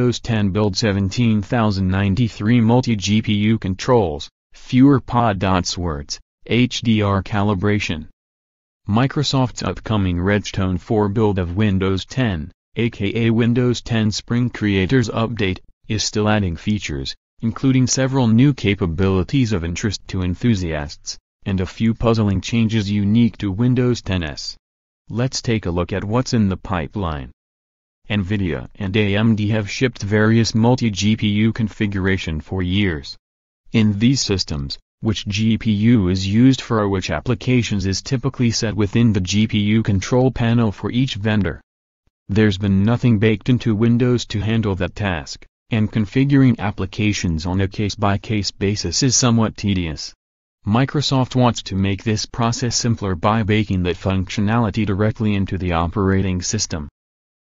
Windows 10 build 17093 multi-GPU controls, fewer pod dots words, HDR calibration. Microsoft's upcoming Redstone 4 build of Windows 10, aka Windows 10 Spring Creators Update, is still adding features, including several new capabilities of interest to enthusiasts, and a few puzzling changes unique to Windows 10s. Let's take a look at what's in the pipeline. NVIDIA and AMD have shipped various multi-GPU configuration for years. In these systems, which GPU is used for which applications is typically set within the GPU control panel for each vendor. There's been nothing baked into Windows to handle that task, and configuring applications on a case-by-case -case basis is somewhat tedious. Microsoft wants to make this process simpler by baking that functionality directly into the operating system.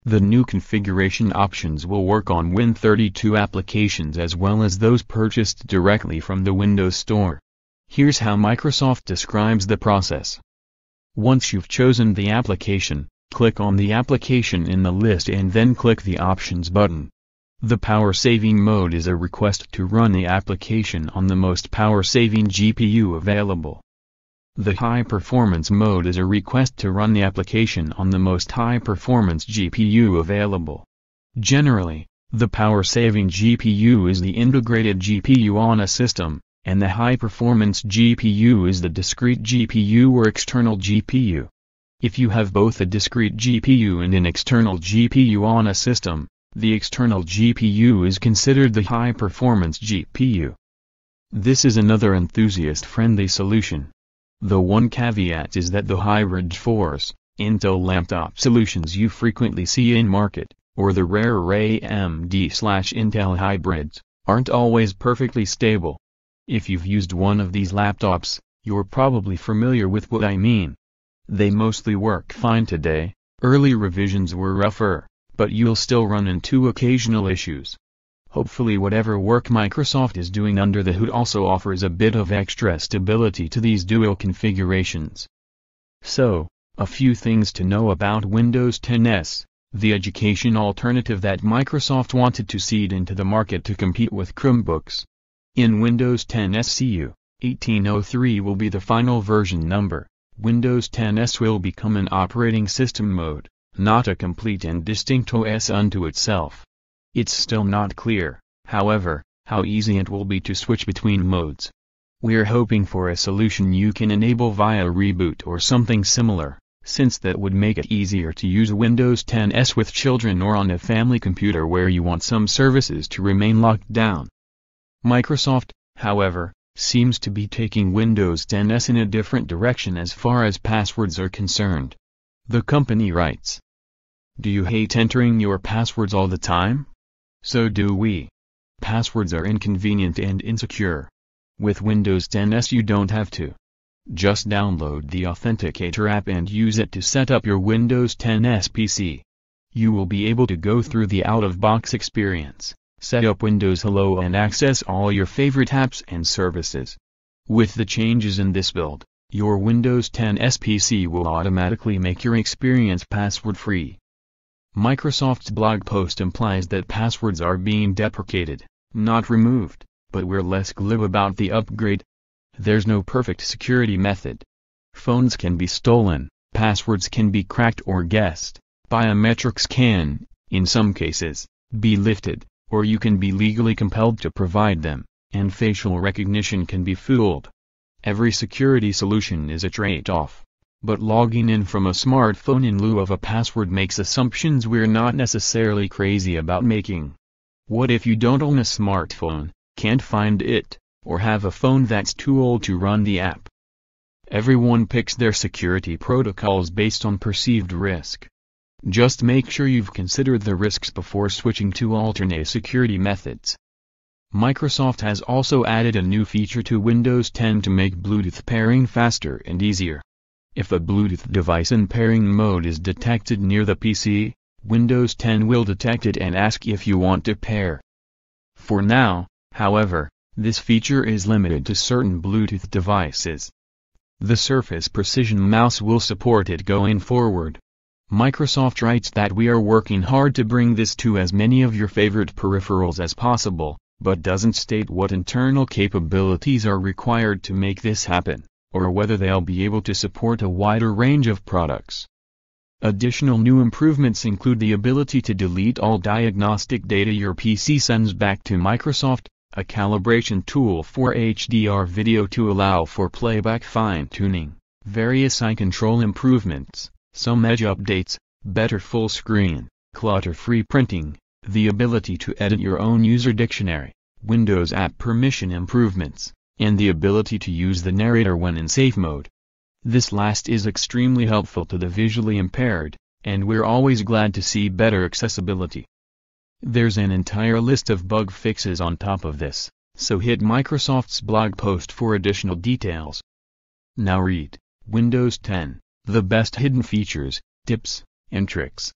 The new configuration options will work on Win32 applications as well as those purchased directly from the Windows Store. Here's how Microsoft describes the process. Once you've chosen the application, click on the application in the list and then click the Options button. The power-saving mode is a request to run the application on the most power-saving GPU available. The high-performance mode is a request to run the application on the most high-performance GPU available. Generally, the power-saving GPU is the integrated GPU on a system, and the high-performance GPU is the discrete GPU or external GPU. If you have both a discrete GPU and an external GPU on a system, the external GPU is considered the high-performance GPU. This is another enthusiast-friendly solution. The one caveat is that the hybrid force, Intel laptop solutions you frequently see in market, or the rare AMD-Intel slash hybrids, aren't always perfectly stable. If you've used one of these laptops, you're probably familiar with what I mean. They mostly work fine today, early revisions were rougher, but you'll still run into occasional issues. Hopefully whatever work Microsoft is doing under the hood also offers a bit of extra stability to these dual configurations. So, a few things to know about Windows 10s, the education alternative that Microsoft wanted to seed into the market to compete with Chromebooks. In Windows 10 SCU, 1803 will be the final version number. Windows 10s will become an operating system mode, not a complete and distinct OS unto itself. It's still not clear, however, how easy it will be to switch between modes. We're hoping for a solution you can enable via Reboot or something similar, since that would make it easier to use Windows 10s with children or on a family computer where you want some services to remain locked down. Microsoft, however, seems to be taking Windows 10s in a different direction as far as passwords are concerned. The company writes, Do you hate entering your passwords all the time? So do we. Passwords are inconvenient and insecure. With Windows 10 S you don't have to. Just download the Authenticator app and use it to set up your Windows 10 S PC. You will be able to go through the out-of-box experience, set up Windows Hello and access all your favorite apps and services. With the changes in this build, your Windows 10 S PC will automatically make your experience password-free. Microsoft's blog post implies that passwords are being deprecated, not removed, but we're less glib about the upgrade. There's no perfect security method. Phones can be stolen, passwords can be cracked or guessed, biometrics can, in some cases, be lifted, or you can be legally compelled to provide them, and facial recognition can be fooled. Every security solution is a trade-off but logging in from a smartphone in lieu of a password makes assumptions we're not necessarily crazy about making. What if you don't own a smartphone, can't find it, or have a phone that's too old to run the app? Everyone picks their security protocols based on perceived risk. Just make sure you've considered the risks before switching to alternate security methods. Microsoft has also added a new feature to Windows 10 to make Bluetooth pairing faster and easier. If a Bluetooth device in pairing mode is detected near the PC, Windows 10 will detect it and ask if you want to pair. For now, however, this feature is limited to certain Bluetooth devices. The Surface Precision mouse will support it going forward. Microsoft writes that we are working hard to bring this to as many of your favorite peripherals as possible, but doesn't state what internal capabilities are required to make this happen or whether they'll be able to support a wider range of products. Additional new improvements include the ability to delete all diagnostic data your PC sends back to Microsoft, a calibration tool for HDR video to allow for playback fine-tuning, various eye control improvements, some edge updates, better full screen, clutter-free printing, the ability to edit your own user dictionary, Windows app permission improvements, and the ability to use the narrator when in safe mode. This last is extremely helpful to the visually impaired, and we're always glad to see better accessibility. There's an entire list of bug fixes on top of this, so hit Microsoft's blog post for additional details. Now read, Windows 10, the best hidden features, tips, and tricks.